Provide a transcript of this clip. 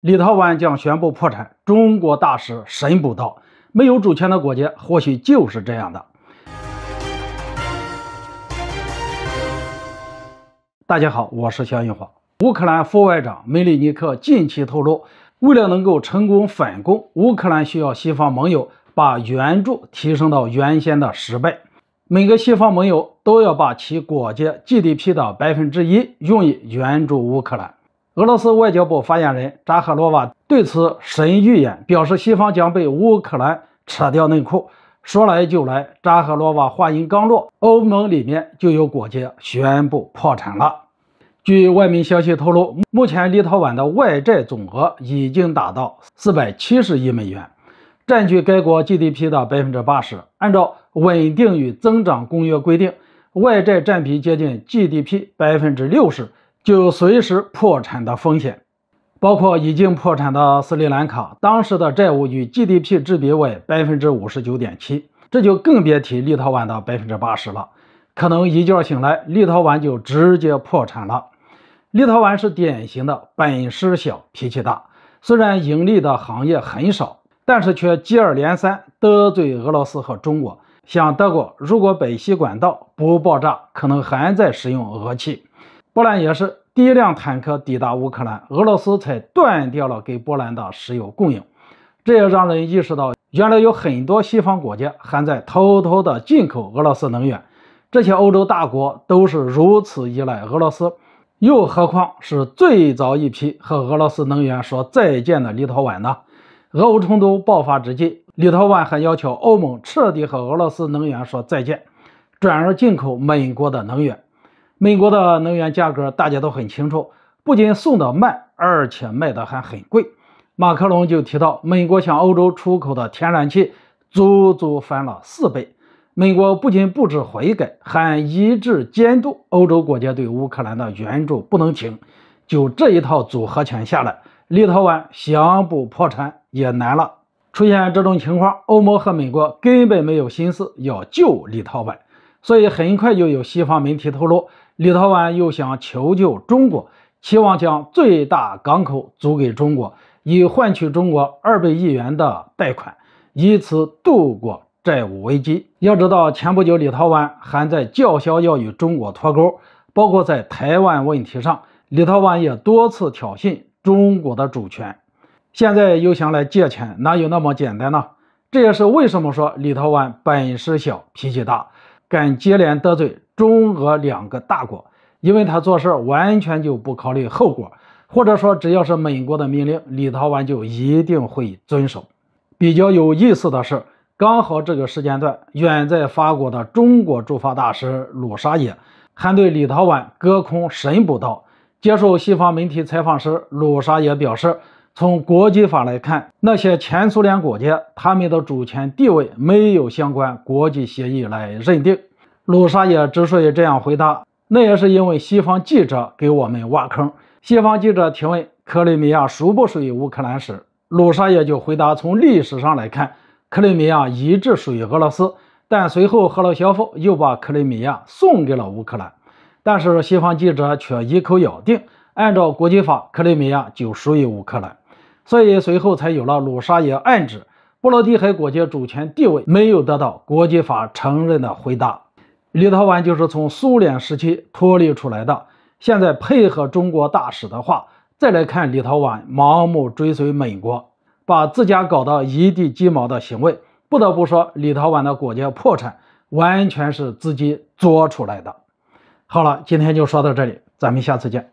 立陶宛将宣布破产，中国大使神补刀，没有主权的国家或许就是这样的。大家好，我是肖玉华。乌克兰副外长梅利尼克近期透露，为了能够成功反攻，乌克兰需要西方盟友把援助提升到原先的十倍，每个西方盟友都要把其国家 GDP 的百分之一用于援助乌克兰。俄罗斯外交部发言人扎赫罗娃对此神预言表示：“西方将被乌克兰扯掉内裤，说来就来。”扎赫罗娃话音刚落，欧盟里面就有国家宣布破产了。据外媒消息透露，目前立陶宛的外债总额已经达到四百七十亿美元，占据该国 GDP 的百分之八十。按照《稳定与增长公约》规定，外债占比接近 GDP 百分之六十。就有随时破产的风险，包括已经破产的斯里兰卡，当时的债务与 GDP 之比为百分之五十九点七，这就更别提立陶宛的百分之八十了。可能一觉醒来，立陶宛就直接破产了。立陶宛是典型的本事小、脾气大，虽然盈利的行业很少，但是却接二连三得罪俄罗斯和中国。像德国，如果北溪管道不爆炸，可能还在使用俄气。波兰也是第一辆坦克抵达乌克兰，俄罗斯才断掉了给波兰的石油供应。这也让人意识到，原来有很多西方国家还在偷偷的进口俄罗斯能源。这些欧洲大国都是如此依赖俄罗斯，又何况是最早一批和俄罗斯能源说再见的立陶宛呢？俄乌冲突爆发之际，立陶宛还要求欧盟彻底和俄罗斯能源说再见，转而进口美国的能源。美国的能源价格大家都很清楚，不仅送的慢，而且卖的还很贵。马克龙就提到，美国向欧洲出口的天然气足足翻了四倍。美国不仅不知悔改，还一致监督欧洲国家对乌克兰的援助不能停。就这一套组合拳下来，立陶宛想不破产也难了。出现这种情况，欧盟和美国根本没有心思要救立陶宛，所以很快就有西方媒体透露。立陶宛又想求救中国，期望将最大港口租给中国，以换取中国二百亿元的贷款，以此度过债务危机。要知道，前不久立陶宛还在叫嚣要与中国脱钩，包括在台湾问题上，立陶宛也多次挑衅中国的主权。现在又想来借钱，哪有那么简单呢？这也是为什么说立陶宛本事小，脾气大，敢接连得罪。中俄两个大国，因为他做事完全就不考虑后果，或者说只要是美国的命令，立陶宛就一定会遵守。比较有意思的是，刚好这个时间段，远在法国的中国驻法大使鲁沙也，还对立陶宛隔空神补刀。接受西方媒体采访时，鲁沙也表示，从国际法来看，那些前苏联国家，他们的主权地位没有相关国际协议来认定。鲁沙耶之所以这样回答，那也是因为西方记者给我们挖坑。西方记者提问：“克里米亚属不属于乌克兰时，鲁沙耶就回答：从历史上来看，克里米亚一直属于俄罗斯。但随后，赫鲁晓夫又把克里米亚送给了乌克兰。但是西方记者却一口咬定，按照国际法，克里米亚就属于乌克兰。所以随后才有了鲁沙耶暗指波罗的海国家主权地位没有得到国际法承认的回答。”立陶宛就是从苏联时期脱离出来的，现在配合中国大使的话，再来看立陶宛盲目追随美国，把自家搞到一地鸡毛的行为，不得不说，立陶宛的国家破产完全是自己作出来的。好了，今天就说到这里，咱们下次见。